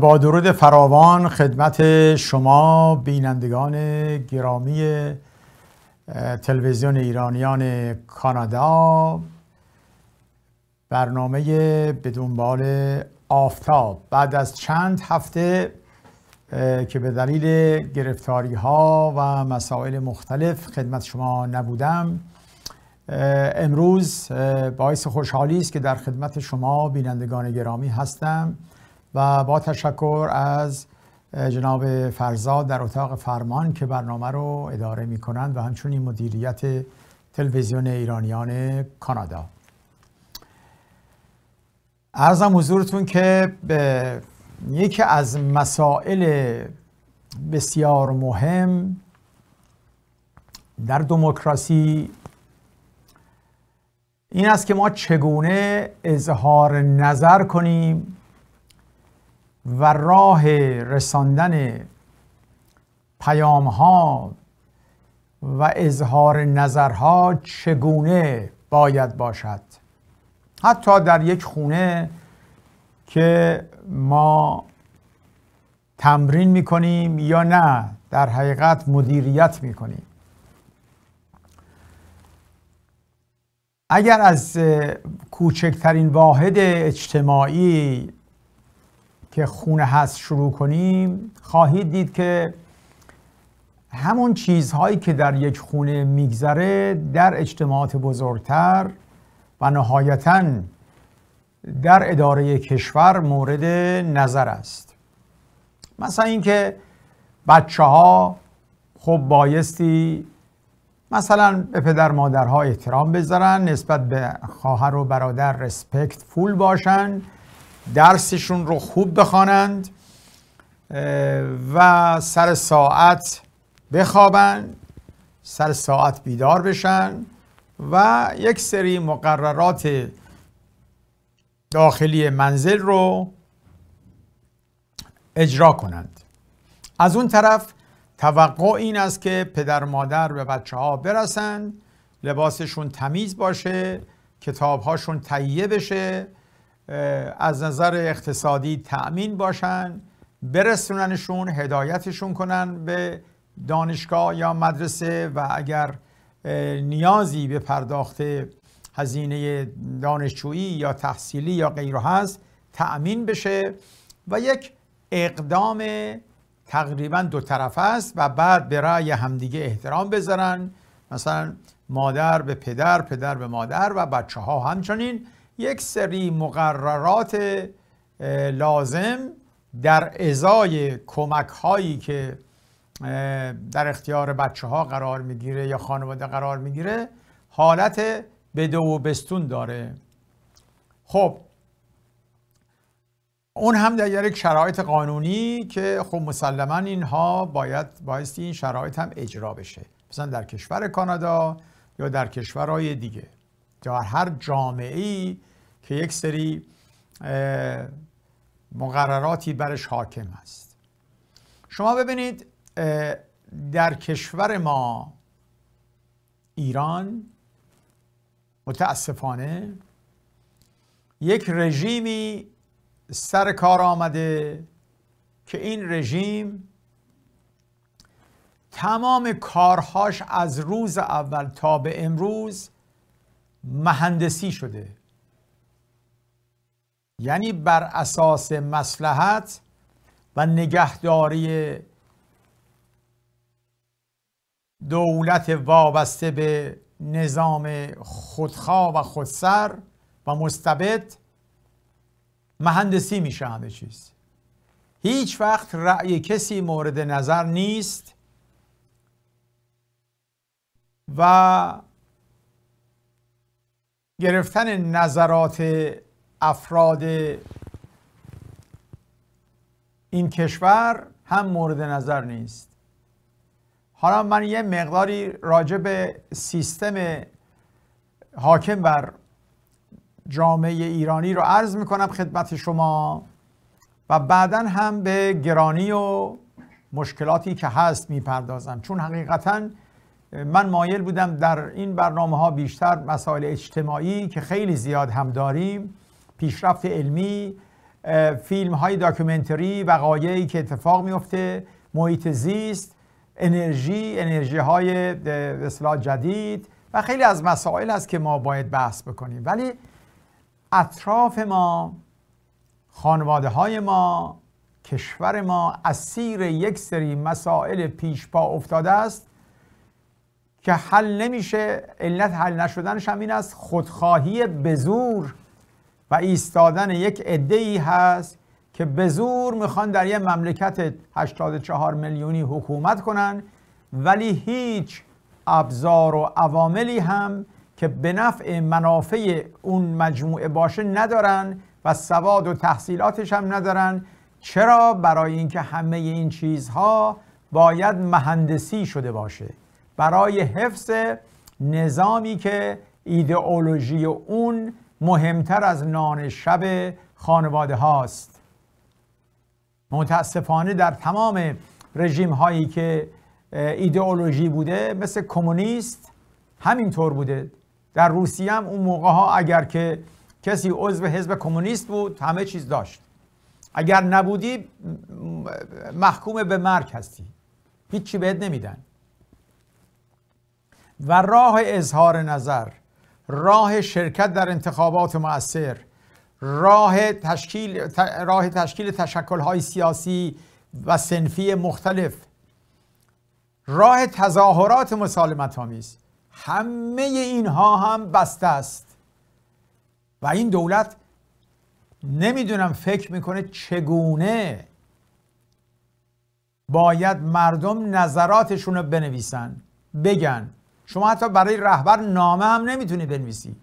با درود فراوان خدمت شما بینندگان گرامی تلویزیون ایرانیان کانادا برنامه به دنبال آفتاب بعد از چند هفته که به دلیل گرفتاری ها و مسائل مختلف خدمت شما نبودم امروز باعث خوشحالی است که در خدمت شما بینندگان گرامی هستم و با تشکر از جناب فرزاد در اتاق فرمان که برنامه رو اداره می کنند و همچنین مدیریت تلویزیون ایرانیان کانادا ارزم حضورتون که به یکی از مسائل بسیار مهم در دموکراسی این است که ما چگونه اظهار نظر کنیم و راه رساندن پیام ها و اظهار نظرها چگونه باید باشد حتی در یک خونه که ما تمرین میکنیم یا نه در حقیقت مدیریت میکنیم اگر از کوچکترین واحد اجتماعی که خونه هست شروع کنیم خواهید دید که همون چیزهایی که در یک خونه میگذره در اجتماعات بزرگتر و نهایتا در اداره کشور مورد نظر است مثلا اینکه بچه ها خب بایستی مثلا به پدر مادرها احترام بذارن نسبت به خواهر و برادر رسپکت فول باشن درسشون رو خوب بخوانند و سر ساعت بخوابند سر ساعت بیدار بشن و یک سری مقررات داخلی منزل رو اجرا کنند از اون طرف توقع این است که پدر مادر به بچه ها برسند لباسشون تمیز باشه کتابهاشون تهیه بشه از نظر اقتصادی تأمین باشن برسوننشون هدایتشون کنن به دانشگاه یا مدرسه و اگر نیازی به پرداخت هزینه دانشجویی یا تحصیلی یا غیره هست تأمین بشه و یک اقدام تقریبا دو طرف است و بعد به رأی همدیگه احترام بذارن مثلا مادر به پدر پدر به مادر و بچه ها همچنین یک سری مقررات لازم در ازای کمک هایی که در اختیار بچه ها قرار میگیره یا خانواده قرار میگیره حالت بدو و بستون داره خب اون هم در یک شرایط قانونی که خب مسلما اینها باید بایستی این شرایط هم اجرا بشه مثلا در کشور کانادا یا در کشورهای دیگه در هر جامعه ای که یک سری مقرراتی برش حاکم است شما ببینید در کشور ما ایران متاسفانه یک رژیمی سر کار آمده که این رژیم تمام کارهاش از روز اول تا به امروز مهندسی شده یعنی بر اساس مسلحت و نگهداری دولت وابسته به نظام خودخواه و خودسر و مستبد مهندسی میشه همه چیز هیچ وقت رأی کسی مورد نظر نیست و گرفتن نظرات افراد این کشور هم مورد نظر نیست حالا من یه مقداری راجع به سیستم حاکم بر جامعه ایرانی رو عرض میکنم خدمت شما و بعدا هم به گرانی و مشکلاتی که هست میپردازم چون حقیقتاً من مایل بودم در این برنامه ها بیشتر مسائل اجتماعی که خیلی زیاد هم داریم پیشرفت علمی فیلم های داکومنتری وقایعی که اتفاق میفته محیط زیست انرژی انرژی های اصلاح جدید و خیلی از مسائل است که ما باید بحث بکنیم ولی اطراف ما خانواده های ما کشور ما اسیر یک سری مسائل پیش پا افتاده است که حل نمیشه علت حل نشدنش هم این است خودخواهی بزور و ایستادن یک عده ای هست که به زور میخوان در یه مملکت 84 میلیونی حکومت کنن ولی هیچ ابزار و عواملی هم که به نفع منافع اون مجموعه باشه ندارن و سواد و تحصیلاتش هم ندارن چرا برای اینکه همه این چیزها باید مهندسی شده باشه برای حفظ نظامی که ایدئولوژی اون مهمتر از نان شب خانواده هاست متاسفانه در تمام رژیم هایی که ایدئولوژی بوده مثل کمونیست همینطور بوده در روسیه هم اون موقع ها اگر که کسی عضو حزب کمونیست بود همه چیز داشت اگر نبودی محکوم به مرگ هستی هیچی بهت نمیدن و راه اظهار نظر راه شرکت در انتخابات مؤثر راه تشکیل راه تشکیل تشکل‌های سیاسی و سنفی مختلف راه تظاهرات مسالمت آمیز همه اینها هم بسته است و این دولت نمیدونم فکر میکنه چگونه باید مردم نظراتشون رو بنویسن بگن شما حتی برای رهبر نامه هم نمیتونی بنویسی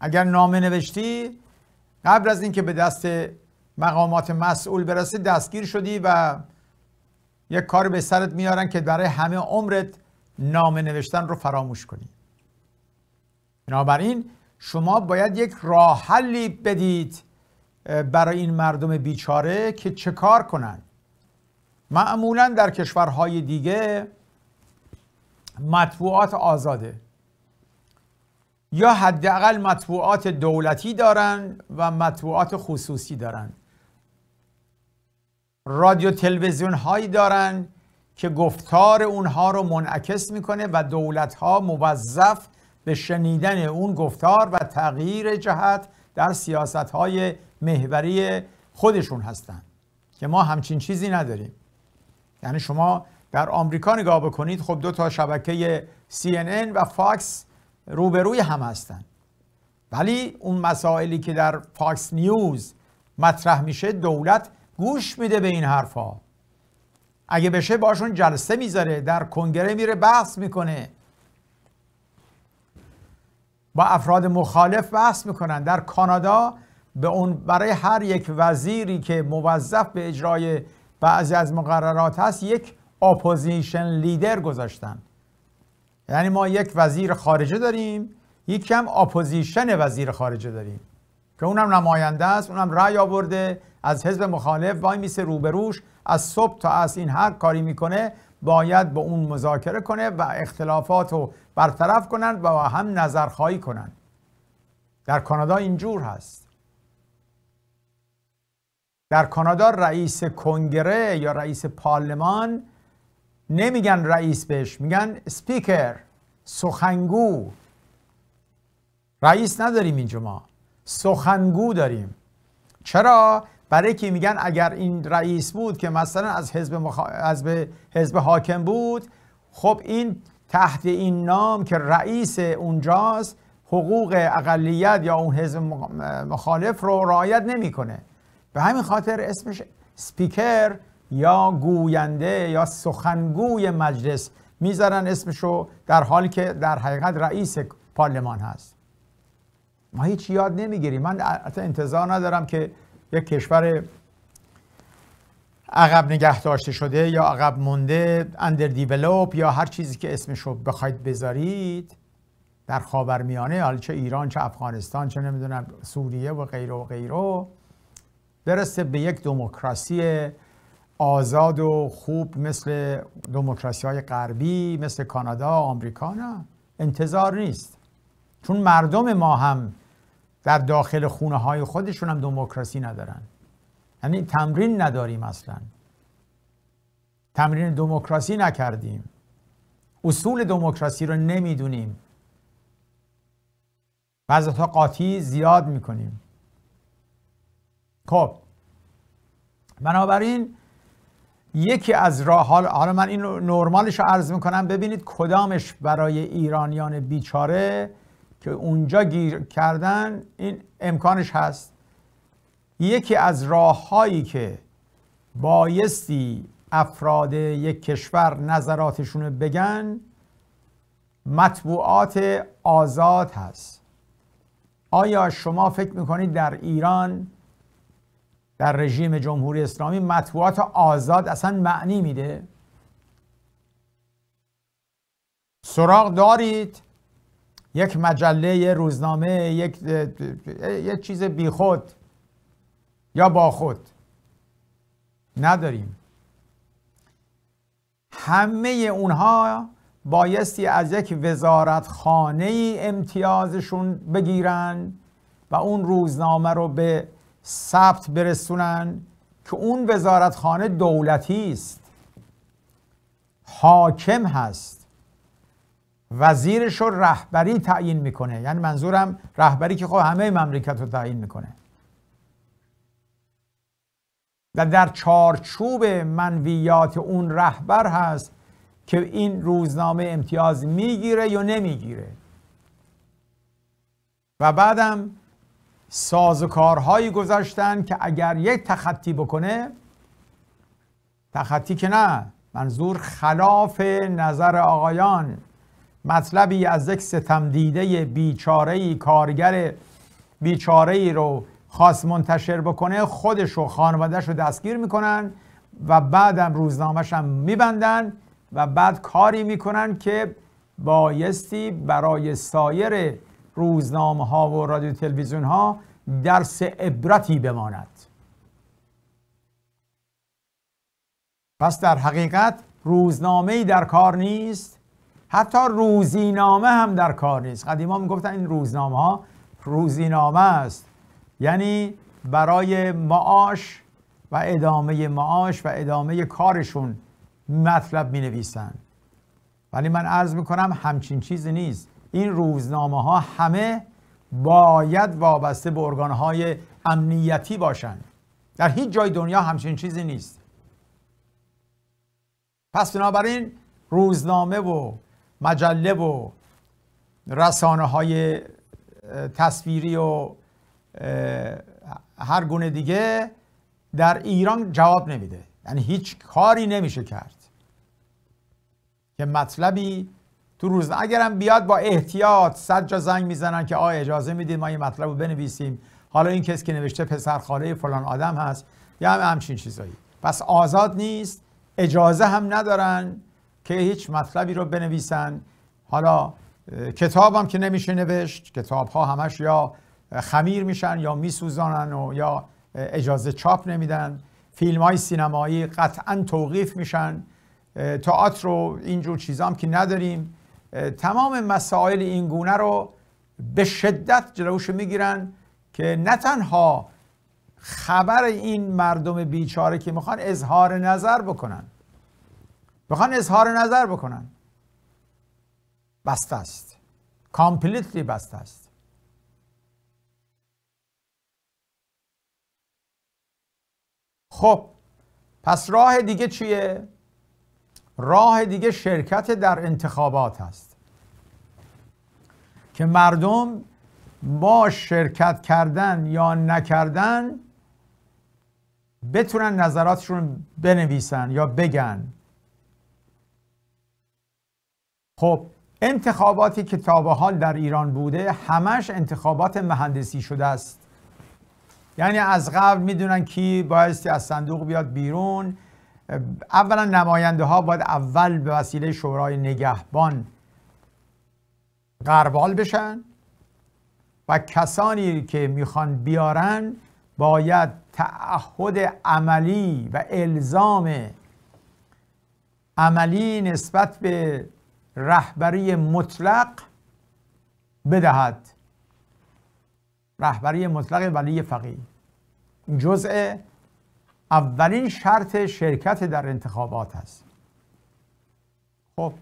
اگر نامه نوشتی قبل از اینکه به دست مقامات مسئول برسه دستگیر شدی و یک کار به سرت میارن که برای همه عمرت نامه نوشتن رو فراموش کنی بنابراین شما باید یک راه حلی بدید برای این مردم بیچاره که چه کار کنن معمولا در کشورهای دیگه مطبوعات آزاده یا حداقل مطبوعات دولتی دارن و مطبوعات خصوصی دارن رادیو تلویزیون هایی دارن که گفتار اونها رو منعکس میکنه و دولت ها موظف به شنیدن اون گفتار و تغییر جهت در سیاست های محوری خودشون هستند که ما همچین چیزی نداریم یعنی شما در آمریکا نگاه بکنید خب دو تا شبکه CNN و فاکس روبروی هم هستند ولی اون مسائلی که در فاکس نیوز مطرح میشه دولت گوش میده به این حرفا. اگه بشه باشون جلسه میذاره در کنگره میره بحث میکنه با افراد مخالف بحث میکنن در کانادا به اون برای هر یک وزیری که موظف به اجرای بعضی از مقررات هست یک اپوزیشن لیدر گذاشتن یعنی ما یک وزیر خارجه داریم یک هم اپوزیشن وزیر خارجه داریم که اونم نماینده است اونم رأی آورده از حزب مخالف وای میسه روبروش از صبح تا از این هر کاری میکنه باید با اون مذاکره کنه و اختلافات رو برطرف کنند و هم نظرخواهی کنند در کانادا اینجور هست در کانادا رئیس کنگره یا رئیس پارلمان نمیگن رئیس بهش میگن سپیکر سخنگو رئیس نداریم اینجا ما سخنگو داریم چرا برای که میگن اگر این رئیس بود که مثلا از حزب, از حزب حاکم بود خب این تحت این نام که رئیس اونجاست حقوق اقلیت یا اون حزب مخالف رو رعایت نمیکنه به همین خاطر اسمش سپیکر یا گوینده یا سخنگوی مجلس میذارن اسمشو در حالی که در حقیقت رئیس پارلمان هست ما هیچ یاد نمیگیریم من انتظار ندارم که یک کشور عقب نگه داشته شده یا عقب مونده اندر یا هر چیزی که اسمشو بخواید بذارید در خاورمیانه حالا چه ایران چه افغانستان چه نمیدونم سوریه و غیره و غیره برسه به یک دموکراسی آزاد و خوب مثل دموکراسی های غربی مثل کانادا آمریکا نه انتظار نیست چون مردم ما هم در داخل خونه های خودشون هم دموکراسی ندارن یعنی تمرین نداریم اصلا تمرین دموکراسی نکردیم اصول دموکراسی رو نمیدونیم بعضی تا قاطی زیاد میکنیم خب بنابراین یکی از راه حالا من این نرمالش رو عرض میکنم ببینید کدامش برای ایرانیان بیچاره که اونجا گیر کردن این امکانش هست یکی از هایی که بایستی افراد یک کشور نظراتشون بگن مطبوعات آزاد هست آیا شما فکر میکنید در ایران در رژیم جمهوری اسلامی مطبوعات آزاد اصلا معنی میده سراغ دارید یک مجله روزنامه یک یه چیز بیخود یا با خود نداریم همه اونها بایستی از یک وزارت خانه امتیازشون بگیرن و اون روزنامه رو به ثبت برسونن که اون وزارتخانه دولتی است حاکم هست وزیرش رو رهبری تعیین میکنه یعنی منظورم رهبری که خب همه مملکت رو تعیین میکنه و در چارچوب منویات اون رهبر هست که این روزنامه امتیاز میگیره یا نمیگیره و بعدم سازوکارهایی گذاشتن که اگر یک تخطی بکنه تخطی که نه منظور خلاف نظر آقایان مطلبی از یک دیده بیچارهی کارگر ای رو خاص منتشر بکنه خودش و خانوادهش رو دستگیر میکنن و بعدم روزنامهش هم میبندن و بعد کاری میکنن که بایستی برای سایر روزنامه ها و رادیو تلویزیون ها درس عبرتی بماند پس در حقیقت روزنامه در کار نیست حتی روزینامه هم در کار نیست قدیما میگفتن این روزنامه ها روزینامه است یعنی برای معاش و ادامه معاش و ادامه کارشون مطلب می نویسن ولی من عرض می کنم همچین چیزی نیست این روزنامه ها همه باید وابسته به ارگان های امنیتی باشند در هیچ جای دنیا همچین چیزی نیست پس بنابراین روزنامه و مجله و رسانه های تصویری و هر گونه دیگه در ایران جواب نمیده یعنی هیچ کاری نمیشه کرد که مطلبی تو روز اگرم بیاد با احتیاط صد جا زنگ میزنن که آ اجازه میدید ما این مطلب رو بنویسیم حالا این کس که نوشته پسر خاله فلان آدم هست یا هم همچین چیزایی پس آزاد نیست اجازه هم ندارن که هیچ مطلبی رو بنویسن حالا کتاب هم که نمیشه نوشت کتاب ها همش یا خمیر میشن یا میسوزانن و یا اجازه چاپ نمیدن فیلم های سینمایی قطعا توقیف میشن تئاتر رو اینجور چیزام که نداریم تمام مسائل این گونه رو به شدت جلوش میگیرن که نه تنها خبر این مردم بیچاره که میخوان اظهار نظر بکنن میخوان اظهار نظر بکنن بسته است کامپلیتلی بسته است خب پس راه دیگه چیه؟ راه دیگه شرکت در انتخابات هست که مردم با شرکت کردن یا نکردن بتونن نظراتشون بنویسن یا بگن خب انتخاباتی که تا به حال در ایران بوده همش انتخابات مهندسی شده است یعنی از قبل میدونن کی بایستی از صندوق بیاد بیرون اولا نماینده ها باید اول به وسیله شورای نگهبان قربال بشن و کسانی که میخوان بیارن باید تعهد عملی و الزام عملی نسبت به رهبری مطلق بدهد رهبری مطلق ولی فقیه جزء اولین شرط شرکت در انتخابات است خب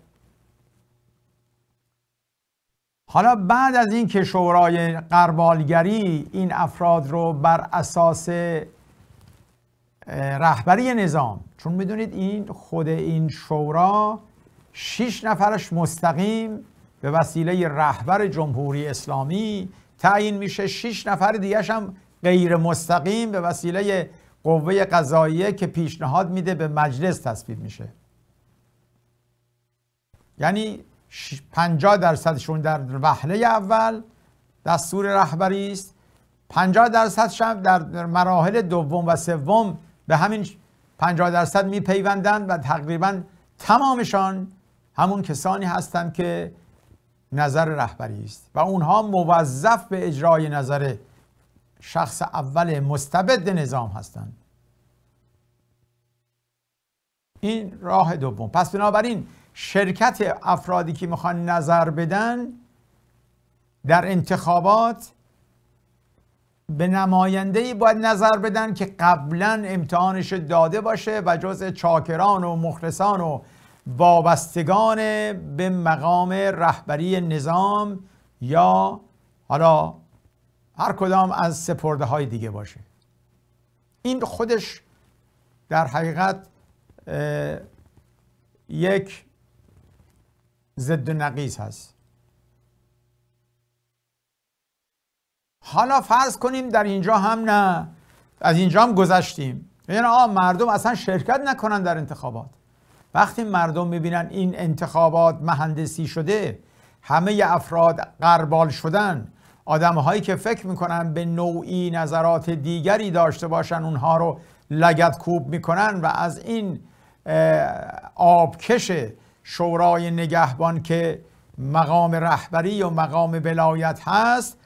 حالا بعد از این که شورای قربالگری این افراد رو بر اساس رهبری نظام چون میدونید این خود این شورا شیش نفرش مستقیم به وسیله رهبر جمهوری اسلامی تعیین میشه شیش نفر دیگه هم غیر مستقیم به وسیله قوه قضاییه که پیشنهاد میده به مجلس تصویب میشه یعنی 50 درصدشون در وهله اول دستور رهبری است 50 درصدش در مراحل دوم و سوم به همین 50 درصد میپیوندند و تقریبا تمامشان همون کسانی هستند که نظر رهبری است و اونها موظف به اجرای نظر شخص اول مستبد نظام هستند این راه دوم پس بنابراین شرکت افرادی که میخوان نظر بدن در انتخابات به نماینده ای باید نظر بدن که قبلا امتحانش داده باشه و جز چاکران و مخلصان و وابستگان به مقام رهبری نظام یا حالا هر کدام از سپرده های دیگه باشه این خودش در حقیقت یک ضد و نقیز هست حالا فرض کنیم در اینجا هم نه از اینجا هم گذشتیم یعنی آ مردم اصلا شرکت نکنن در انتخابات وقتی مردم میبینن این انتخابات مهندسی شده همه افراد قربال شدن آدم هایی که فکر میکنن به نوعی نظرات دیگری داشته باشن اونها رو لگت کوب میکنن و از این آبکش شورای نگهبان که مقام رهبری و مقام ولایت هست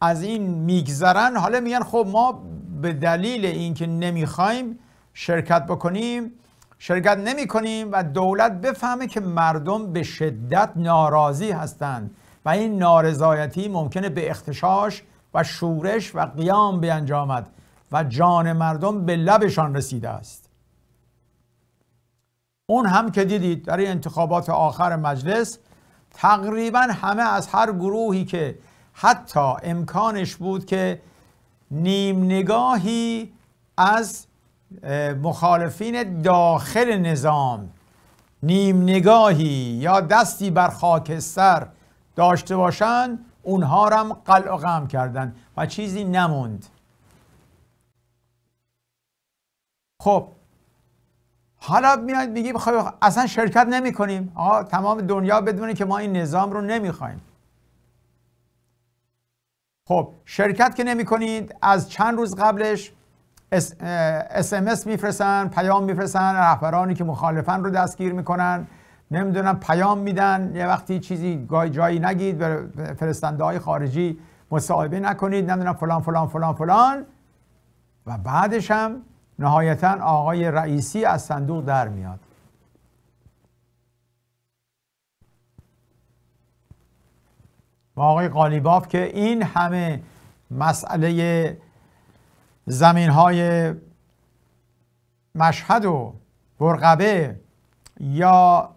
از این میگذرن حالا میگن خب ما به دلیل اینکه نمیخوایم شرکت بکنیم شرکت نمی کنیم و دولت بفهمه که مردم به شدت ناراضی هستند و این نارضایتی ممکنه به اختشاش و شورش و قیام بیانجامد و جان مردم به لبشان رسیده است اون هم که دیدید در انتخابات آخر مجلس تقریبا همه از هر گروهی که حتی امکانش بود که نیم نگاهی از مخالفین داخل نظام نیم نگاهی یا دستی بر خاکستر داشته باشند اونها هم قلع و غم کردن و چیزی نموند خب حالا میاد میگی بخوای خب اصلا شرکت نمی کنیم آقا تمام دنیا بدونه که ما این نظام رو نمیخوایم خب شرکت که نمی کنید از چند روز قبلش اس ام اس میفرستن پیام میفرستن رهبرانی که مخالفان رو دستگیر میکنن نمیدونم پیام میدن یه وقتی چیزی جایی نگید به فرستنده های خارجی مصاحبه نکنید نمیدونم فلان فلان فلان فلان و بعدش هم نهایتا آقای رئیسی از صندوق در میاد و آقای قالیباف که این همه مسئله زمین های مشهد و برقبه یا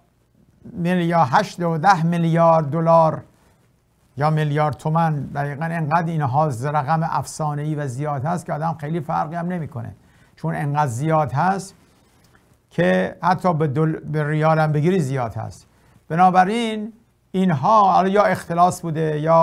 یا 8 و 10 میلیارد دلار یا میلیارد تومن دقیقا انقدر اینها رقم افسانه ای و زیاد هست که آدم خیلی فرقی هم نمیکنه چون انقدر زیاد هست که حتی به, دل... ریال هم بگیری زیاد هست بنابراین اینها یا اختلاس بوده یا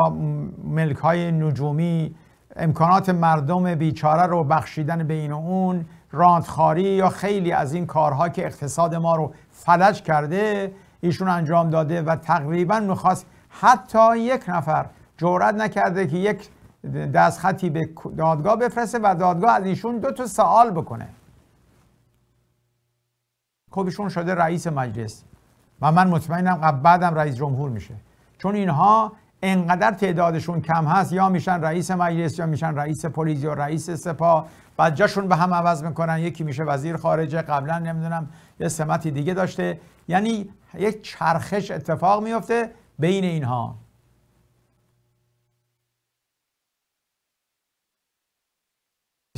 ملک های نجومی امکانات مردم بیچاره رو بخشیدن بین اون راندخاری یا خیلی از این کارها که اقتصاد ما رو فلج کرده ایشون انجام داده و تقریبا میخواست حتی یک نفر جورت نکرده که یک دست به دادگاه بفرسته و دادگاه از ایشون دو تا سوال بکنه خب ایشون شده رئیس مجلس و من مطمئنم بعدم رئیس جمهور میشه چون اینها انقدر تعدادشون کم هست یا میشن رئیس مجلس یا میشن رئیس پلیس یا رئیس سپاه بعد جاشون به هم عوض میکنن یکی میشه وزیر خارجه قبلا نمیدونم یه سمتی دیگه داشته یعنی یک چرخش اتفاق میفته بین اینها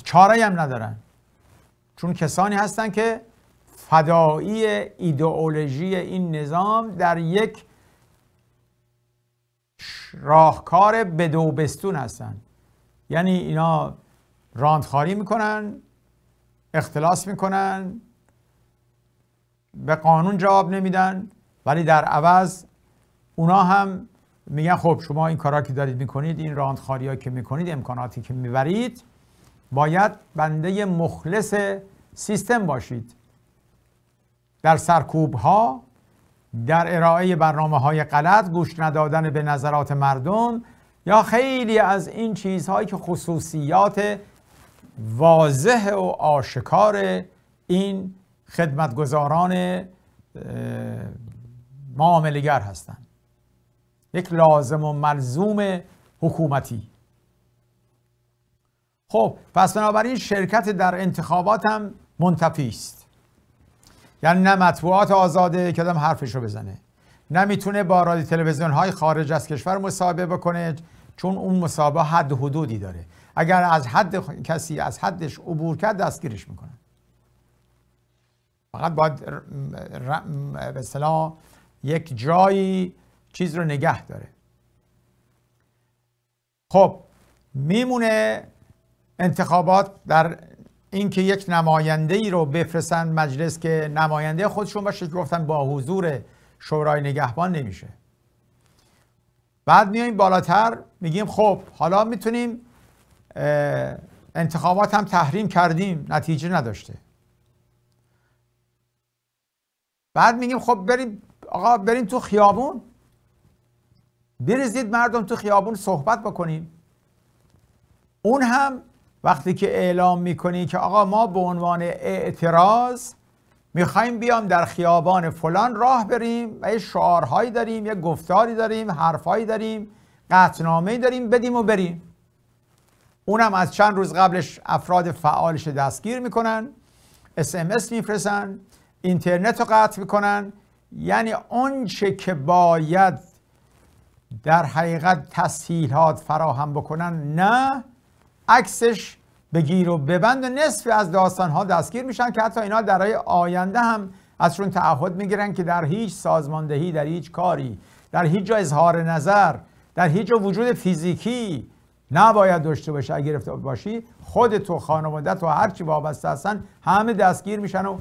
چاره هم ندارن چون کسانی هستن که فدایی ایدئولوژی این نظام در یک راهکار بدوبستون هستن یعنی اینا راندخاری میکنن اختلاس میکنن به قانون جواب نمیدن ولی در عوض اونا هم میگن خب شما این کارا که دارید میکنید این راندخاری که میکنید امکاناتی که میبرید باید بنده مخلص سیستم باشید در سرکوب ها در ارائه برنامه های غلط گوش ندادن به نظرات مردم یا خیلی از این چیزهایی که خصوصیات واضح و آشکار این خدمتگذاران معاملگر هستند یک لازم و ملزوم حکومتی خب پس بنابراین شرکت در انتخابات هم منتفی است یعنی نه مطبوعات آزاده که آدم حرفش رو بزنه نه میتونه با رادیو تلویزیون های خارج از کشور مصاحبه بکنه چون اون مصاحبه حد حدودی داره اگر از حد کسی از حدش عبور کرد دستگیرش میکنن فقط باید به یک جایی چیز رو نگه داره خب میمونه انتخابات در اینکه یک نماینده ای رو بفرستن مجلس که نماینده خودشون باشه گفتن با حضور شورای نگهبان نمیشه بعد میایم بالاتر میگیم خب حالا میتونیم انتخابات هم تحریم کردیم نتیجه نداشته بعد میگیم خب بریم آقا بریم تو خیابون بریزید مردم تو خیابون صحبت بکنیم اون هم وقتی که اعلام میکنی که آقا ما به عنوان اعتراض میخوایم بیام در خیابان فلان راه بریم و یه شعارهایی داریم یه گفتاری داریم حرفهایی داریم قطنامه داریم بدیم و بریم اونم از چند روز قبلش افراد فعالش دستگیر میکنن اس ام میفرسن اینترنت رو قطع میکنن یعنی آنچه که باید در حقیقت تسهیلات فراهم بکنن نه عکسش بگیر و ببند و نصف از داستان ها دستگیر میشن که حتی اینا در آینده هم ازشون تعهد میگیرن که در هیچ سازماندهی در هیچ کاری در هیچ جا اظهار نظر در هیچ جا وجود فیزیکی نباید داشته باشه اگر گرفته باشی خودتو و خانوادت و هرچی وابسته هستن همه دستگیر میشن و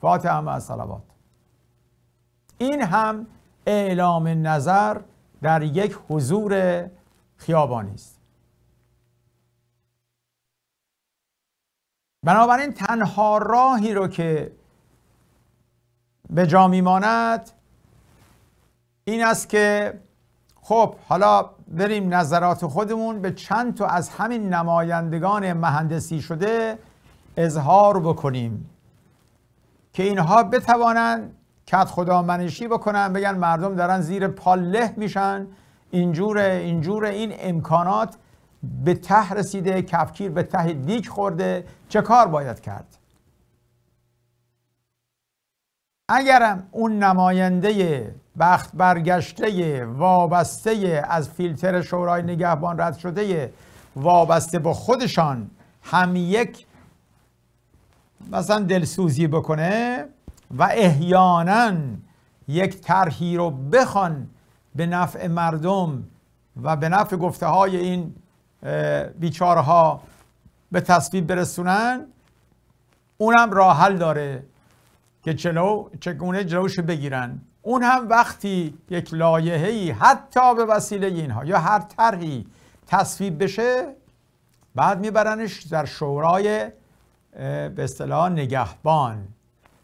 فاتحه صلوات این هم اعلام نظر در یک حضور خیابانی است بنابراین تنها راهی رو که به جا میماند این است که خب حالا بریم نظرات خودمون به چند تا از همین نمایندگان مهندسی شده اظهار بکنیم که اینها بتوانند کت منشی بکنن بگن مردم دارن زیر پاله میشن اینجوره اینجوره این امکانات به ته رسیده کفکیر به ته دیک خورده چه کار باید کرد اگرم اون نماینده بخت برگشته وابسته از فیلتر شورای نگهبان رد شده وابسته با خودشان هم یک مثلا دلسوزی بکنه و احیانا یک طرحی رو بخوان به نفع مردم و به نفع گفته های این بیچارها به تصویب برسونن اونم راه حل داره که چلو چگونه جلوش بگیرن اون هم وقتی یک لایحه‌ای حتی به وسیله اینها یا هر طرحی تصویب بشه بعد میبرنش در شورای به اصطلاح نگهبان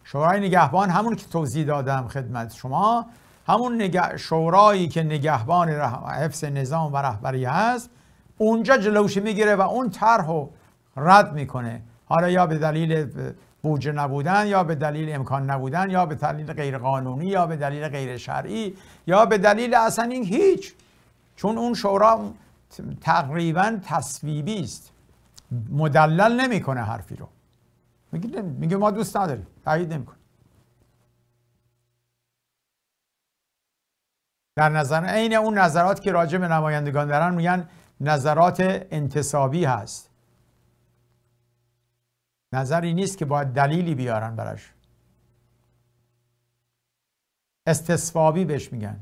شورای نگهبان همون که توضیح دادم خدمت شما همون نگه شورایی که نگهبان حفظ نظام و رهبری هست اونجا جلوش میگیره و اون طرح رو رد میکنه حالا یا به دلیل بوجه نبودن یا به دلیل امکان نبودن یا به دلیل غیرقانونی یا به دلیل غیر شرعی یا به دلیل اصلا این هیچ چون اون شورا تقریبا تصویبی است مدلل نمیکنه حرفی رو میگه میگه ما دوست نداریم تایید نمیکنه در نظر عین اون نظرات که راجع به نمایندگان دارن میگن نظرات انتصابی هست نظری نیست که باید دلیلی بیارن براش استصفابی بهش میگن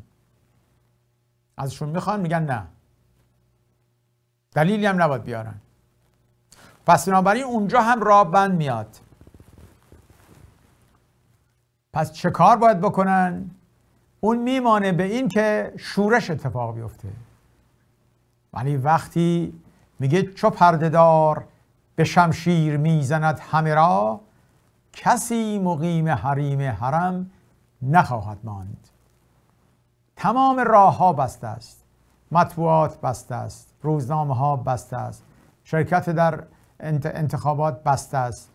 ازشون میخوان میگن نه دلیلی هم نباید بیارن پس بنابراین اونجا هم راه بند میاد پس چه کار باید بکنن؟ اون میمانه به این که شورش اتفاق بیفته ولی وقتی میگه چو پردهدار به شمشیر میزند همه را کسی مقیم حریم حرم نخواهد ماند تمام راه ها بسته است مطبوعات بسته است روزنامه ها بسته است شرکت در انتخابات بسته است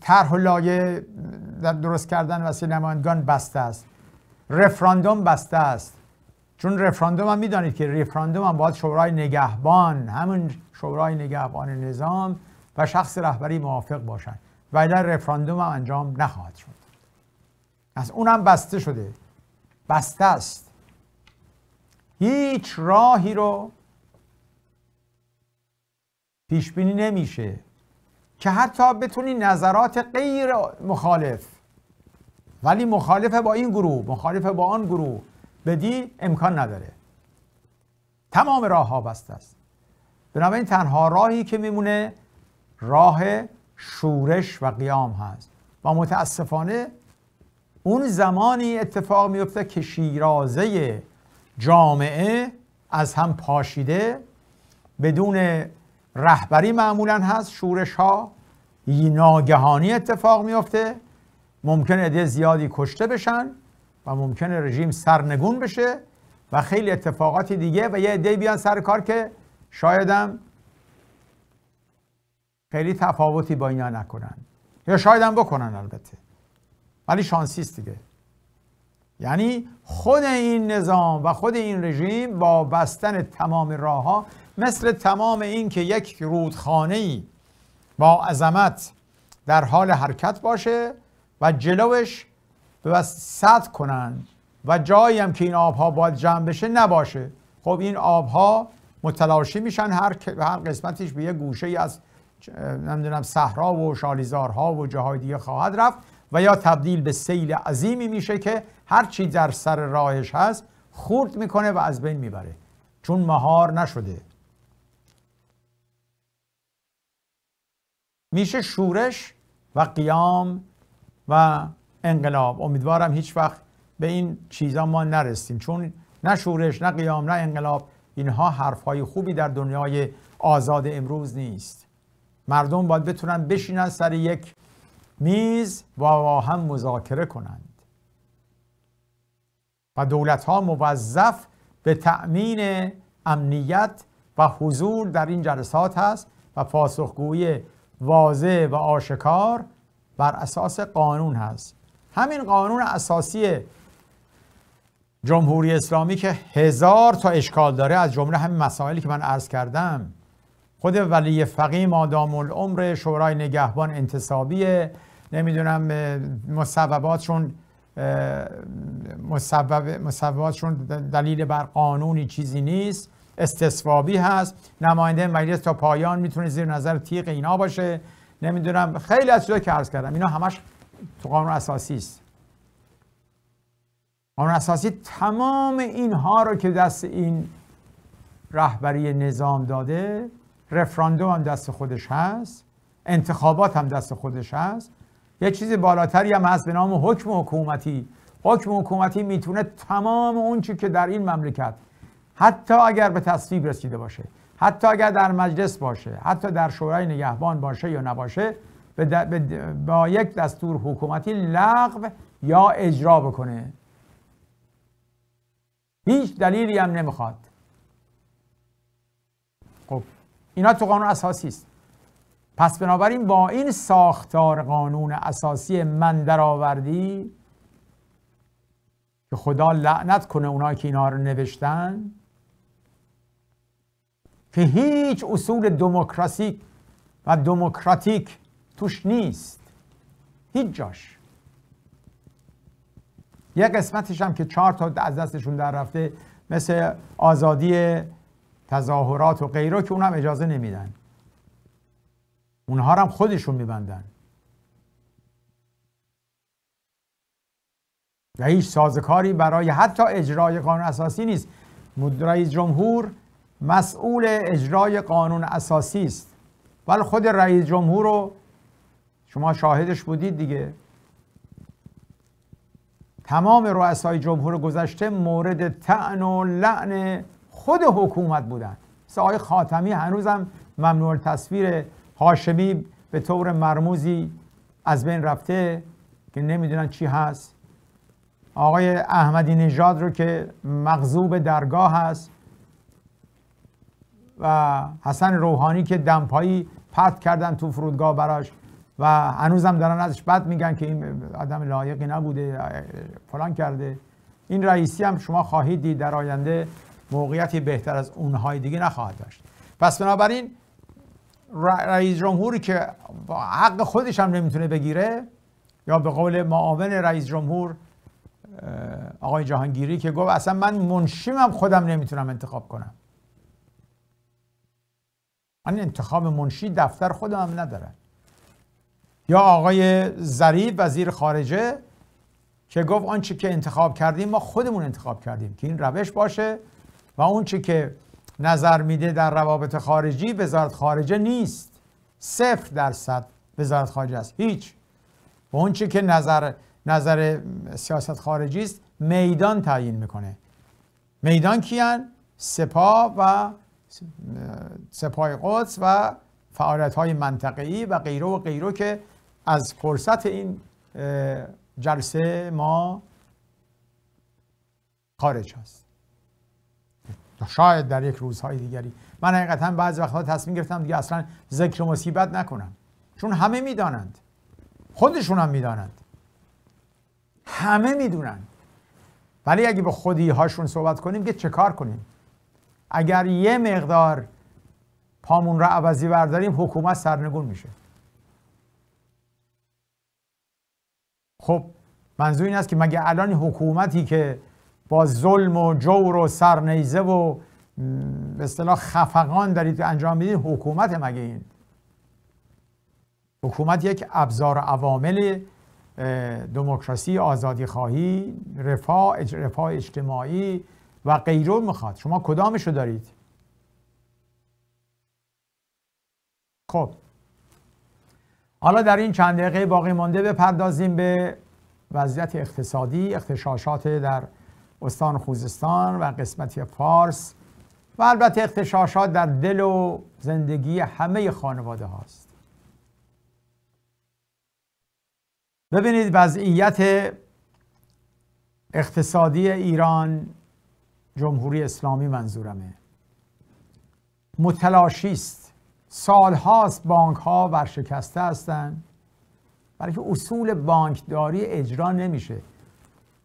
طرح و لایه در درست کردن وسیله نمایندگان بسته است رفراندوم بسته است چون رفراندوم هم میدانید که رفراندوم هم باید شورای نگهبان همون شورای نگهبان نظام و شخص رهبری موافق باشند و این رفراندوم هم انجام نخواهد شد از اونم بسته شده بسته است هیچ راهی رو پیش بینی نمیشه که حتی بتونی نظرات غیر مخالف ولی مخالف با این گروه مخالف با آن گروه بدی امکان نداره تمام راه ها بسته است بنابراین تنها راهی که میمونه راه شورش و قیام هست و متاسفانه اون زمانی اتفاق میفته که شیرازه جامعه از هم پاشیده بدون رهبری معمولا هست شورش ها ناگهانی اتفاق میفته ممکن عده زیادی کشته بشن و ممکن رژیم سرنگون بشه و خیلی اتفاقاتی دیگه و یه عده بیان سر کار که شایدم خیلی تفاوتی با اینا نکنن یا شایدم بکنن البته ولی شانسیست دیگه یعنی خود این نظام و خود این رژیم با بستن تمام راه ها مثل تمام این که یک رودخانه ای با عظمت در حال حرکت باشه و جلوش وسط کنن و جایی هم که این آبها باید جمع بشه نباشه خب این آبها متلاشی میشن هر, هر قسمتش به یه گوشه ای از نمیدونم صحرا و شالیزارها و جاهای دیگه خواهد رفت و یا تبدیل به سیل عظیمی میشه که هر چی در سر راهش هست خورد میکنه و از بین میبره چون مهار نشده میشه شورش و قیام و انقلاب امیدوارم هیچ وقت به این چیزا ما نرسیم چون نه شورش نه قیام نه انقلاب اینها حرفهای خوبی در دنیای آزاد امروز نیست مردم باید بتونن بشینن سر یک میز و با هم مذاکره کنند و دولت ها موظف به تأمین امنیت و حضور در این جلسات هست و پاسخگویی واضح و آشکار بر اساس قانون هست همین قانون اساسی جمهوری اسلامی که هزار تا اشکال داره از جمله همین مسائلی که من عرض کردم خود ولی فقی مادام العمر شورای نگهبان انتصابیه نمیدونم مصوباتشون مصوباتشون دلیل بر قانونی چیزی نیست استثوابی هست نماینده مجلس تا پایان میتونه زیر نظر تیغ اینا باشه نمیدونم خیلی از چیزا که عرض کردم اینا همش تو قانون اساسی است قانون اساسی تمام اینها رو که دست این رهبری نظام داده رفراندوم هم دست خودش هست انتخابات هم دست خودش هست یه چیزی بالاتری هم هست به نام حکم حکومتی حکم حکومتی میتونه تمام اون چی که در این مملکت حتی اگر به تصویب رسیده باشه حتی اگر در مجلس باشه حتی در شورای نگهبان باشه یا نباشه به با یک دستور حکومتی لغو یا اجرا بکنه هیچ دلیلی هم نمیخواد خب اینا تو قانون اساسی است پس بنابراین با این ساختار قانون اساسی من درآوردی که خدا لعنت کنه اونایی که اینا رو نوشتن که هیچ اصول دموکراسی و دموکراتیک توش نیست هیچ جاش یه قسمتش هم که چهار تا از دستشون در رفته مثل آزادی تظاهرات و غیره که اونم اجازه نمیدن اونها هم خودشون میبندن و هیچ سازکاری برای حتی اجرای قانون اساسی نیست مدرای جمهور مسئول اجرای قانون اساسی است ولی خود رئیس جمهور رو شما شاهدش بودید دیگه تمام رؤسای جمهور گذشته مورد تعن و لعن خود حکومت بودن مثل آقای خاتمی هنوزم ممنوع تصویر هاشمی به طور مرموزی از بین رفته که نمیدونن چی هست آقای احمدی نژاد رو که مغزوب درگاه هست و حسن روحانی که دمپایی پرت کردن تو فرودگاه براش و هنوزم دارن ازش بد میگن که این آدم لایقی نبوده فلان کرده این رئیسی هم شما خواهید دید در آینده موقعیتی بهتر از اونهای دیگه نخواهد داشت پس بنابراین رئیس جمهوری که حق خودش هم نمیتونه بگیره یا به قول معاون رئیس جمهور آقای جهانگیری که گفت اصلا من منشیمم خودم نمیتونم انتخاب کنم من انتخاب منشی دفتر خودم هم ندارم یا آقای ظریف وزیر خارجه که گفت آنچه که انتخاب کردیم ما خودمون انتخاب کردیم که این روش باشه و اونچه که نظر میده در روابط خارجی وزارت خارجه نیست صفر درصد وزارت خارجه است هیچ و اونچه که نظر نظر سیاست خارجی است میدان تعیین میکنه میدان کیان سپاه و سپاه قدس و فعالیت های منطقه‌ای و غیره و غیره که از فرصت این جلسه ما خارج هست شاید در یک روزهای دیگری من حقیقتا بعضی وقتها تصمیم گرفتم دیگه اصلا ذکر مصیبت نکنم چون همه میدانند خودشون هم میدانند همه میدونند ولی اگه به خودی هاشون صحبت کنیم که چه کار کنیم اگر یه مقدار پامون را عوضی برداریم حکومت سرنگون میشه خب منظور این است که مگه الان حکومتی که با ظلم و جور و سرنیزه و به اصطلاح خفقان دارید انجام میدید حکومت مگه این حکومت یک ابزار عوامل دموکراسی آزادی خواهی رفاه رفاه اجتماعی و غیره میخواد شما کدامشو دارید خب حالا در این چند دقیقه باقی مانده بپردازیم به وضعیت اقتصادی اختشاشات در استان خوزستان و قسمت فارس و البته اختشاشات در دل و زندگی همه خانواده هاست ببینید وضعیت اقتصادی ایران جمهوری اسلامی منظورمه متلاشی است سالهاست بانک ها ورشکسته هستند برای اصول بانکداری اجرا نمیشه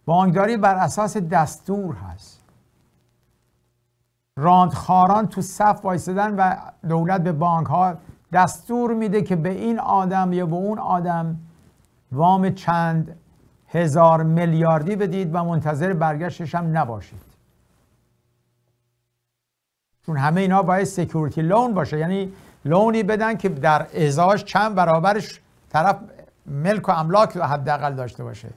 بانکداری بر اساس دستور هست راندخاران تو صف وایسدن و دولت به بانک ها دستور میده که به این آدم یا به اون آدم وام چند هزار میلیاردی بدید و منتظر برگشتش هم نباشید چون همه اینا باید سکیوریتی لون باشه یعنی لونی بدن که در ازاش چند برابرش طرف ملک و املاک حداقل داشته باشه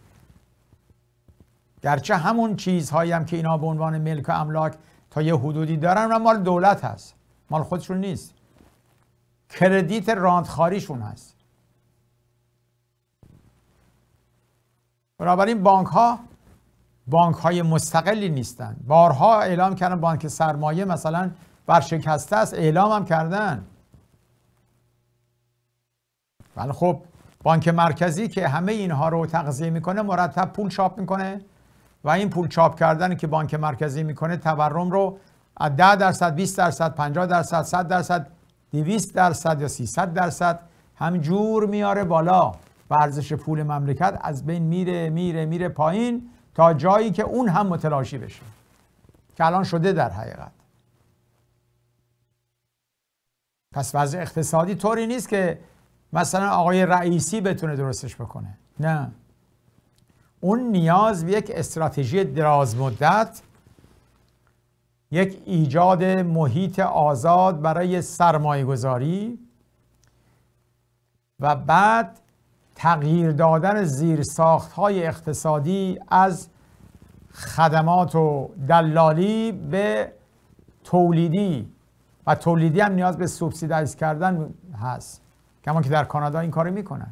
گرچه همون چیزهایی هم که اینا به عنوان ملک و املاک تا یه حدودی دارن و مال دولت هست مال خودشون نیست کردیت راندخاریشون هست بنابراین بانک ها بانک های مستقلی نیستن بارها اعلام کردن بانک سرمایه مثلا برشکسته است اعلام هم کردن ولی خب بانک مرکزی که همه اینها رو تغذیه میکنه مرتب پول چاپ میکنه و این پول چاپ کردن که بانک مرکزی میکنه تورم رو از 10 درصد 20 درصد 50 درصد 100 درصد 200 درصد یا 300 درصد جور میاره بالا و ارزش پول مملکت از بین میره میره میره پایین تا جایی که اون هم متلاشی بشه که الان شده در حقیقت پس وضع اقتصادی طوری نیست که مثلا آقای رئیسی بتونه درستش بکنه نه اون نیاز به یک استراتژی دراز مدت یک ایجاد محیط آزاد برای سرمایه گذاری و بعد تغییر دادن زیرساخت های اقتصادی از خدمات و دلالی به تولیدی و تولیدی هم نیاز به سوبسیدایز کردن هست کما که در کانادا این کاری میکنن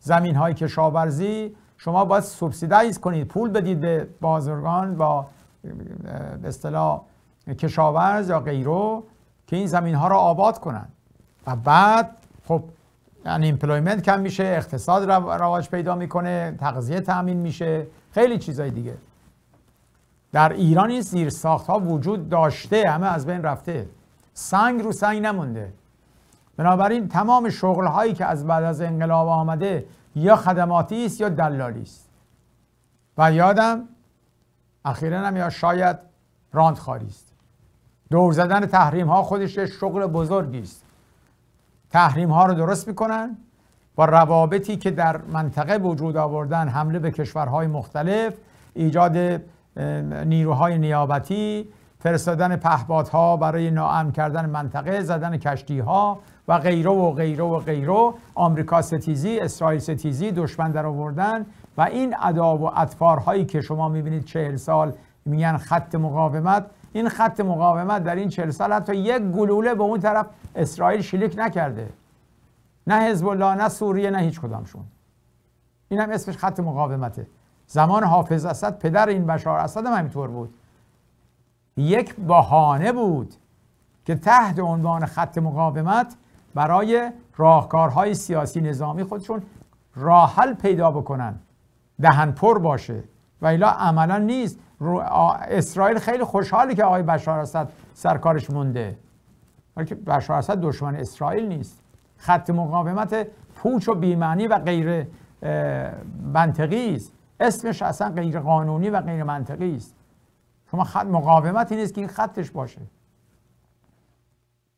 زمین های کشاورزی شما باید سوبسیدایز کنید پول بدید به بازرگان با به اصطلاح کشاورز یا غیرو که این زمین ها را آباد کنند و بعد خب یعنی امپلویمنت کم میشه اقتصاد رواج پیدا میکنه تغذیه تامین میشه خیلی چیزای دیگه در ایران این زیر ساخت ها وجود داشته همه از بین رفته سنگ رو سنگ نمونده بنابراین تمام شغل هایی که از بعد از انقلاب آمده یا خدماتی است یا دلالی است و یادم اخیرا هم یا شاید خاری است دور زدن تحریم ها خودش شغل بزرگی است تحریم ها رو درست میکنن با روابطی که در منطقه وجود آوردن حمله به کشورهای مختلف ایجاد نیروهای نیابتی فرستادن پهپادها برای ناامن کردن منطقه زدن کشتی ها و غیره و غیره و غیره آمریکا ستیزی اسرائیل ستیزی دشمن در آوردن و این ادا و اطفارهایی که شما میبینید چهل سال میگن خط مقاومت این خط مقاومت در این 40 سال حتی یک گلوله به اون طرف اسرائیل شلیک نکرده نه حزب الله نه سوریه نه هیچ کدامشون این هم اسمش خط مقاومته زمان حافظ اسد پدر این بشار اسد هم همینطور بود یک بهانه بود که تحت عنوان خط مقاومت برای راهکارهای سیاسی نظامی خودشون راحل پیدا بکنن دهن پر باشه و ایلا عملا نیست رو اسرائیل خیلی خوشحالی که آقای بشار اسد سرکارش مونده ولی که بشار اسد دشمن اسرائیل نیست خط مقاومت پوچ و بیمعنی و غیر منطقی است اسمش اصلا غیر قانونی و غیر منطقی است شما خط مقاومتی نیست که این خطش باشه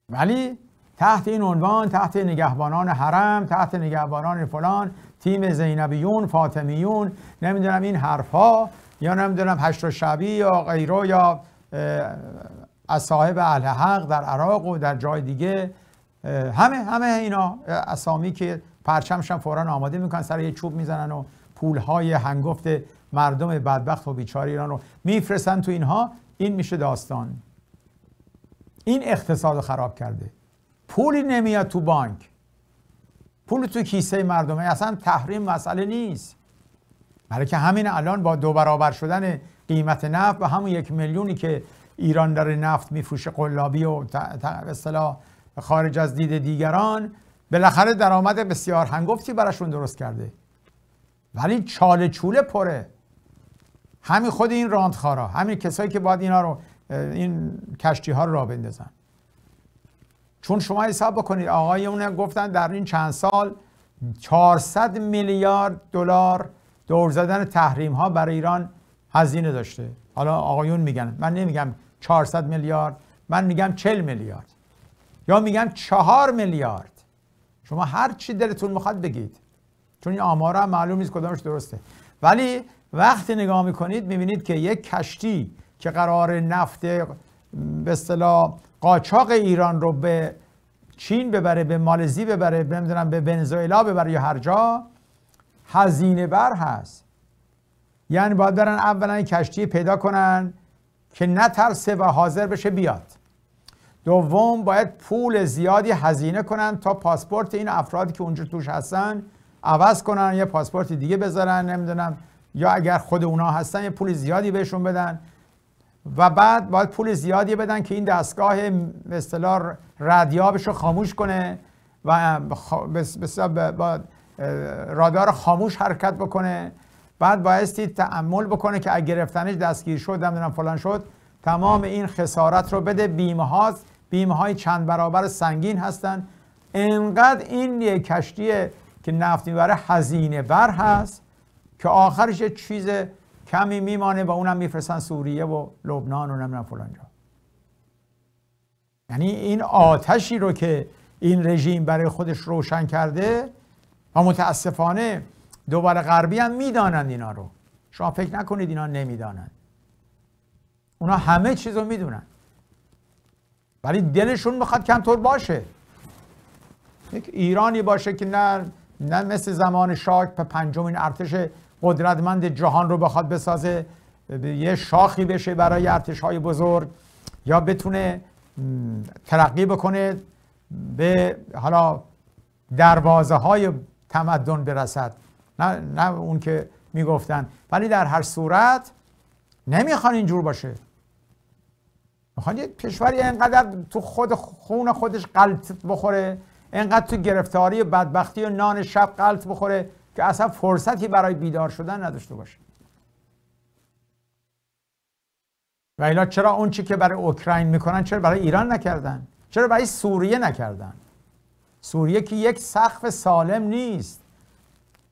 ولی تحت این عنوان تحت نگهبانان حرم تحت نگهبانان فلان تیم زینبیون فاطمیون نمیدونم این حرفها یا نمیدونم هشت شبی یا غیره یا از صاحب اهل حق در عراق و در جای دیگه همه همه اینا اسامی که پرچمشن فورا آماده میکنن سر یه چوب میزنن و پولهای هنگفت مردم بدبخت و بیچاره ایران رو میفرستن تو اینها این میشه داستان این اقتصاد خراب کرده پولی نمیاد تو بانک پول تو کیسه مردمه اصلا تحریم مسئله نیست بلکه که همین الان با دو برابر شدن قیمت نفت و همون یک میلیونی که ایران داره نفت میفروشه قلابی و اصطلاح خارج از دید دیگران بالاخره درآمد بسیار هنگفتی براشون درست کرده ولی چاله چوله پره همین خود این راندخارا همین کسایی که باید اینا رو این کشتی ها رو را بندازن چون شما حساب بکنید آقایون گفتن در این چند سال 400 میلیارد دلار دور زدن تحریم ها برای ایران هزینه داشته حالا آقایون میگن من نمیگم 400 میلیارد من میگم 40 میلیارد یا میگم 4 میلیارد شما هر چی دلتون میخواد بگید چون این آمارا معلوم نیست کدامش درسته ولی وقتی نگاه میکنید میبینید که یک کشتی که قرار نفت به اصطلاح قاچاق ایران رو به چین ببره به مالزی ببره نمیدونم به ونزوئلا ببره یا هر جا هزینه بر هست یعنی باید برن اولا کشتی پیدا کنن که نترسه و حاضر بشه بیاد دوم باید پول زیادی هزینه کنن تا پاسپورت این افرادی که اونجا توش هستن عوض کنن یه پاسپورت دیگه بذارن نمیدونم یا اگر خود اونا هستن یه پول زیادی بهشون بدن و بعد باید پول زیادی بدن که این دستگاه به اصطلاح رو خاموش کنه و با رادار خاموش حرکت بکنه بعد بایستی تعمل بکنه که اگه گرفتنش دستگیر شد نمیدونم فلان شد تمام این خسارت رو بده بیمه ها بیمه های چند برابر سنگین هستن انقدر این یه کشتی که نفت میبره هزینه بر هست که آخرش چیز کمی میمانه و اونم میفرستن سوریه و لبنان و نمیدونم فلان جا یعنی این آتشی رو که این رژیم برای خودش روشن کرده و متاسفانه دوباره غربی هم میدانند اینا رو شما فکر نکنید اینا نمیدانند اونا همه چیز رو میدونن ولی دلشون میخواد کمطور باشه یک ایرانی باشه که نه نه مثل زمان شاک به پنجمین ارتش قدرتمند جهان رو بخواد بسازه یه شاخی بشه برای ارتش های بزرگ یا بتونه ترقی بکنه به حالا دروازه های تمدن برسد نه, نه اون که میگفتن ولی در هر صورت نمیخوان اینجور باشه میخوان یک کشوری انقدر تو خود خون خودش قلط بخوره انقدر تو گرفتاری و بدبختی و نان شب قلط بخوره که اصلا فرصتی برای بیدار شدن نداشته باشه و چرا اون که برای اوکراین میکنن چرا برای ایران نکردن چرا برای سوریه نکردن سوریه که یک سقف سالم نیست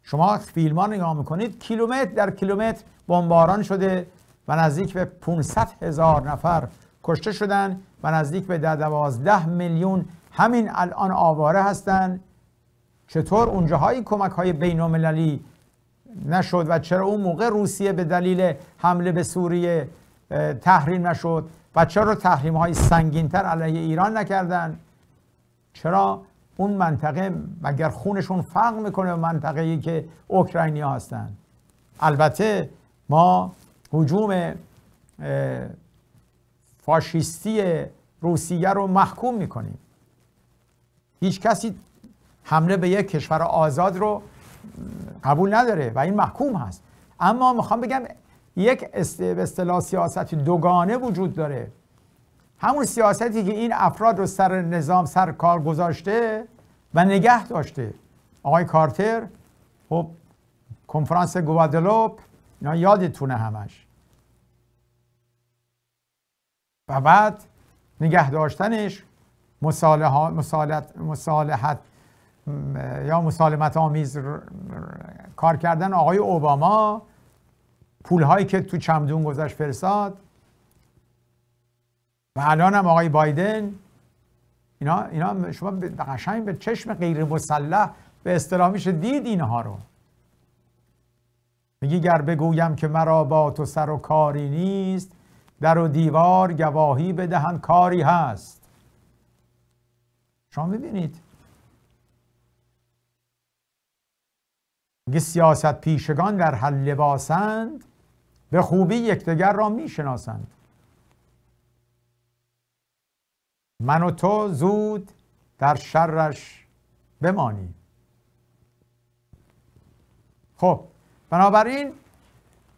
شما فیلم ها نگاه میکنید کیلومتر در کیلومتر بمباران شده و نزدیک به 500 هزار نفر کشته شدن و نزدیک به 12 میلیون همین الان آواره هستند چطور اونجاهایی کمک های بین المللی نشد و چرا اون موقع روسیه به دلیل حمله به سوریه تحریم نشد و چرا تحریم های سنگین تر علیه ایران نکردن چرا اون منطقه مگر خونشون فرق میکنه منطقه ای که اوکراینی هستند. البته ما حجوم فاشیستی روسیه رو محکوم میکنیم هیچ کسی حمله به یک کشور آزاد رو قبول نداره و این محکوم هست اما میخوام بگم یک به اصطلاح سیاست دوگانه وجود داره همون سیاستی که این افراد رو سر نظام سر کار گذاشته و نگه داشته آقای کارتر خب کنفرانس گوادلوب اینا یادتونه همش و بعد نگه داشتنش مسالحت یا مسالمت آمیز کار کردن آقای اوباما پولهایی که تو چمدون گذشت فرستاد و الان آقای بایدن اینا, اینا شما قشنگ به چشم غیر مسلح به اصطلاح میشه دید اینها رو میگی گر بگویم که مرا با تو سر و کاری نیست در و دیوار گواهی بدهند کاری هست شما ببینید میگه سیاست پیشگان در حل لباسند به خوبی یکدیگر را میشناسند من و تو زود در شرش بمانیم خب بنابراین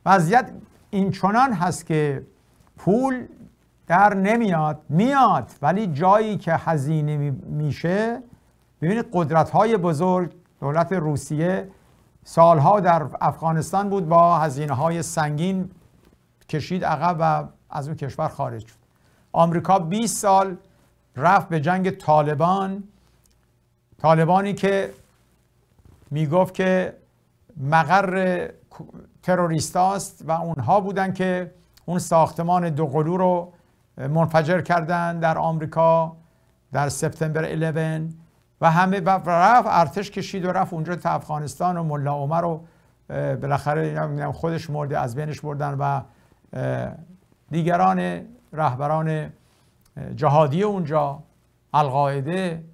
وضعیت این چنان هست که پول در نمیاد میاد ولی جایی که هزینه میشه ببینید قدرت های بزرگ دولت روسیه سالها در افغانستان بود با هزینه های سنگین کشید عقب و از اون کشور خارج شد آمریکا 20 سال رفت به جنگ طالبان طالبانی که میگفت که مقر است و اونها بودن که اون ساختمان دوقلو رو منفجر کردن در آمریکا در سپتامبر 11 و همه رفت ارتش کشید و رفت اونجا تا افغانستان و ملا عمر رو بالاخره خودش مرده از بینش بردن و دیگران رهبران جهادی اونجا القاعده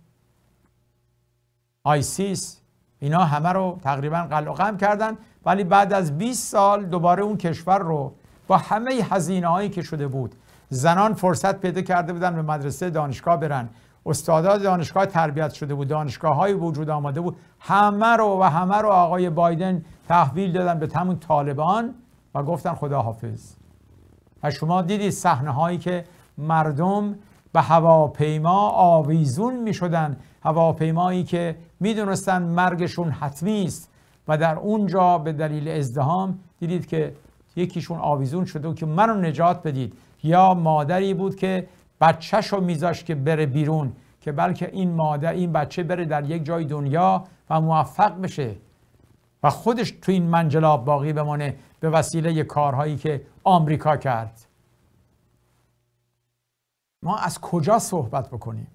آیسیس اینا همه رو تقریبا قلقم کردن ولی بعد از 20 سال دوباره اون کشور رو با همه هزینه هایی که شده بود زنان فرصت پیدا کرده بودن به مدرسه دانشگاه برن استادان دانشگاه تربیت شده بود دانشگاه های وجود آمده بود همه رو و همه رو آقای بایدن تحویل دادن به تمون طالبان و گفتن خدا حافظ و شما دیدید صحنه هایی که مردم به هواپیما آویزون می شدن هواپیمایی که می دونستن مرگشون حتمی است و در اونجا به دلیل ازدهام دیدید که یکیشون آویزون شده و که منو نجات بدید یا مادری بود که بچهش رو میذاشت که بره بیرون که بلکه این مادر این بچه بره در یک جای دنیا و موفق بشه و خودش تو این منجلاب باقی بمانه به وسیله کارهایی که آمریکا کرد ما از کجا صحبت بکنیم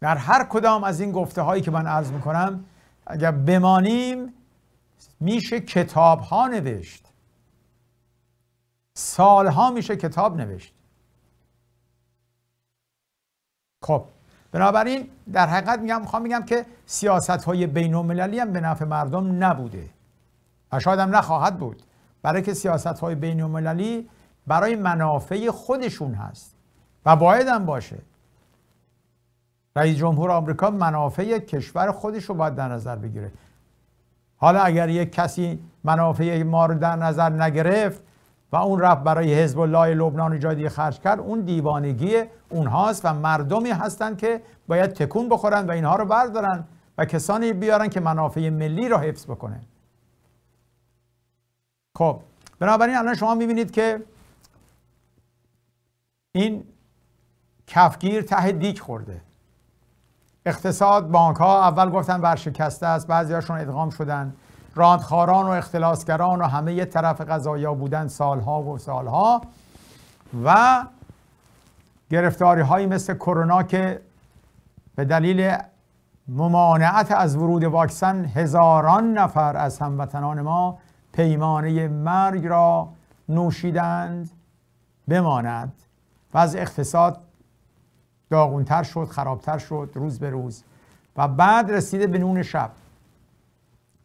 در هر کدام از این گفته هایی که من عرض میکنم اگر بمانیم میشه کتاب ها نوشت سالها میشه کتاب نوشت خب بنابراین در حقیقت میگم میخوام میگم که سیاست های بین المللی هم به نفع مردم نبوده و شاید هم نخواهد بود برای که سیاست های بین المللی برای منافع خودشون هست و باید هم باشه رئیس جمهور آمریکا منافع کشور خودش رو باید در نظر بگیره حالا اگر یک کسی منافع ما رو در نظر نگرفت و اون رفت برای حزب الله لبنان جادی خرج کرد اون دیوانگی اونهاست و مردمی هستند که باید تکون بخورن و اینها رو بردارن و کسانی بیارن که منافع ملی رو حفظ بکنه خب بنابراین الان شما میبینید که این کفگیر ته دیک خورده اقتصاد بانک ها اول گفتن ورشکسته است هاشون ادغام شدن راندخاران و اختلاسگران و همه یه طرف ها بودن سالها و سالها و گرفتاری هایی مثل کرونا که به دلیل ممانعت از ورود واکسن هزاران نفر از هموطنان ما پیمانه مرگ را نوشیدند بماند و از اقتصاد داغونتر شد خرابتر شد روز به روز و بعد رسیده به نون شب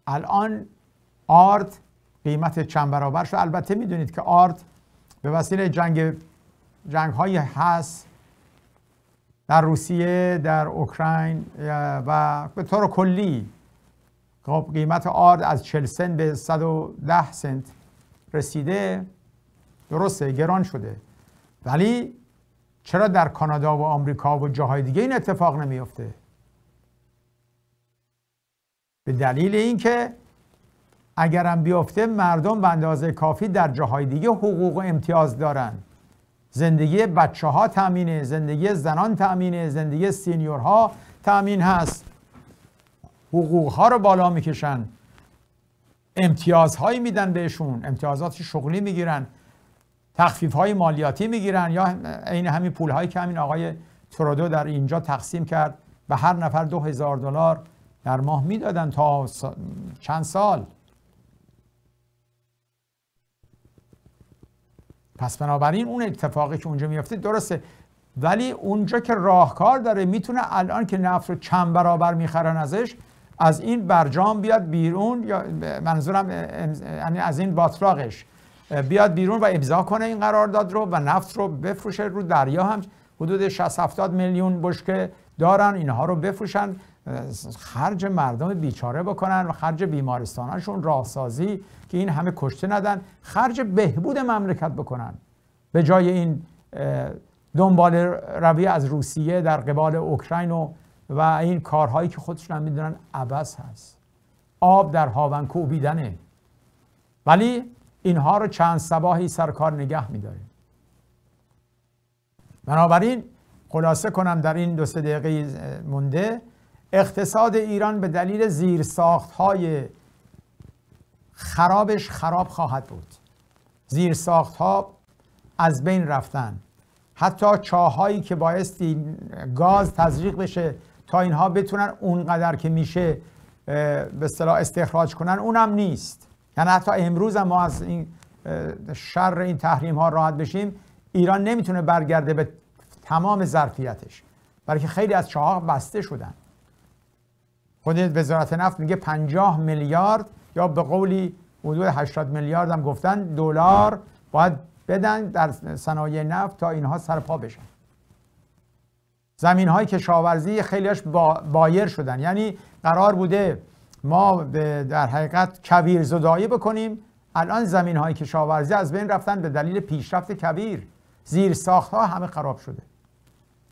الان آرد قیمت چند برابر شد البته میدونید که آرد به وسیله جنگ جنگ های هست در روسیه در اوکراین و به طور کلی خب قیمت آرد از 40 سنت به 110 سنت رسیده درسته گران شده ولی چرا در کانادا و آمریکا و جاهای دیگه این اتفاق نمیفته به دلیل اینکه اگرم بیفته مردم به اندازه کافی در جاهای دیگه حقوق و امتیاز دارن زندگی بچه ها تامینه زندگی زنان تامینه زندگی سینیورها تامین هست حقوق ها رو بالا میکشن امتیازهایی میدن بهشون امتیازات شغلی میگیرن تخفیف های مالیاتی میگیرن یا عین همین پول هایی که همین آقای ترودو در اینجا تقسیم کرد و هر نفر دو هزار دلار در ماه میدادن تا چند سال پس بنابراین اون اتفاقی که اونجا میفته درسته ولی اونجا که راهکار داره میتونه الان که نفت رو چند برابر میخرن ازش از این برجام بیاد بیرون یا منظورم یعنی از این باطلاقش بیاد بیرون و امضا کنه این قرارداد رو و نفت رو بفروشه رو دریا هم حدود 60 70 میلیون بشکه دارن اینها رو بفروشن خرج مردم بیچاره بکنن و خرج بیمارستانشون راهسازی که این همه کشته ندن خرج بهبود مملکت بکنن به جای این دنبال روی از روسیه در قبال اوکراین و این کارهایی که خودشون هم میدونن عبس هست آب در هاون کوبیدنه ولی اینها رو چند سباهی سرکار نگه میداریم. بنابراین خلاصه کنم در این دو سه دقیقه مونده اقتصاد ایران به دلیل زیرساخت های خرابش خراب خواهد بود زیرساخت ها از بین رفتن حتی چاهایی که بایستی گاز تزریق بشه تا اینها بتونن اونقدر که میشه به اصطلاح استخراج کنن اونم نیست یعنی حتی امروز ما از این شر این تحریم ها راحت بشیم ایران نمیتونه برگرده به تمام ظرفیتش برای خیلی از چاه بسته شدن خود وزارت نفت میگه 50 میلیارد یا به قولی حدود 80 میلیارد هم گفتن دلار باید بدن در صنایع نفت تا اینها سرپا بشن زمین های کشاورزی خیلیش با بایر شدن یعنی قرار بوده ما به در حقیقت کبیر زدایی بکنیم الان زمین های کشاورزی از بین رفتن به دلیل پیشرفت کبیر زیر ساخت ها همه خراب شده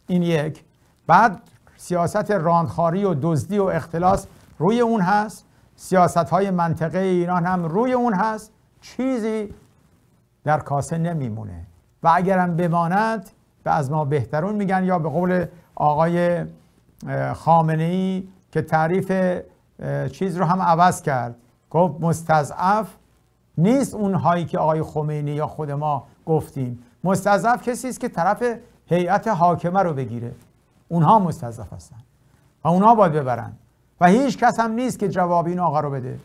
این یک بعد سیاست راندخاری و دزدی و اختلاس روی اون هست سیاست های منطقه ایران هم روی اون هست چیزی در کاسه نمیمونه و اگرم بماند به از ما بهترون میگن یا به قول آقای خامنه ای که تعریف چیز رو هم عوض کرد گفت مستضعف نیست اونهایی که آقای خمینی یا خود ما گفتیم مستضعف کسی است که طرف هیئت حاکمه رو بگیره اونها مستضعف هستن و اونها باید ببرن و هیچ کس هم نیست که جواب این آقا رو بده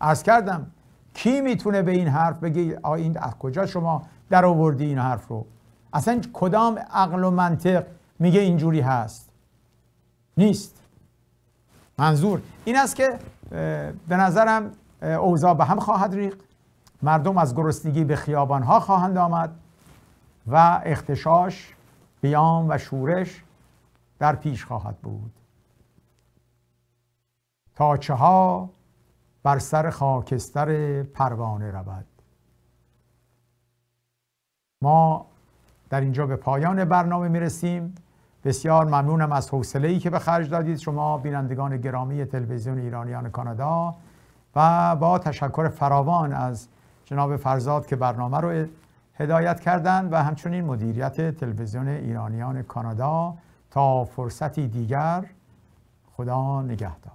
از کردم کی میتونه به این حرف بگی؟ این از کجا شما در آوردی این حرف رو اصلا کدام عقل و منطق میگه اینجوری هست نیست منظور این است که به نظرم اوضاع به هم خواهد ریخت مردم از گرسنگی به ها خواهند آمد و اختشاش قیام و شورش در پیش خواهد بود تا چه ها بر سر خاکستر پروانه رود ما در اینجا به پایان برنامه میرسیم بسیار ممنونم از حوصله ای که به خرج دادید شما بینندگان گرامی تلویزیون ایرانیان کانادا و با تشکر فراوان از جناب فرزاد که برنامه رو هدایت کردند و همچنین مدیریت تلویزیون ایرانیان کانادا تا فرصتی دیگر خدا نگهدار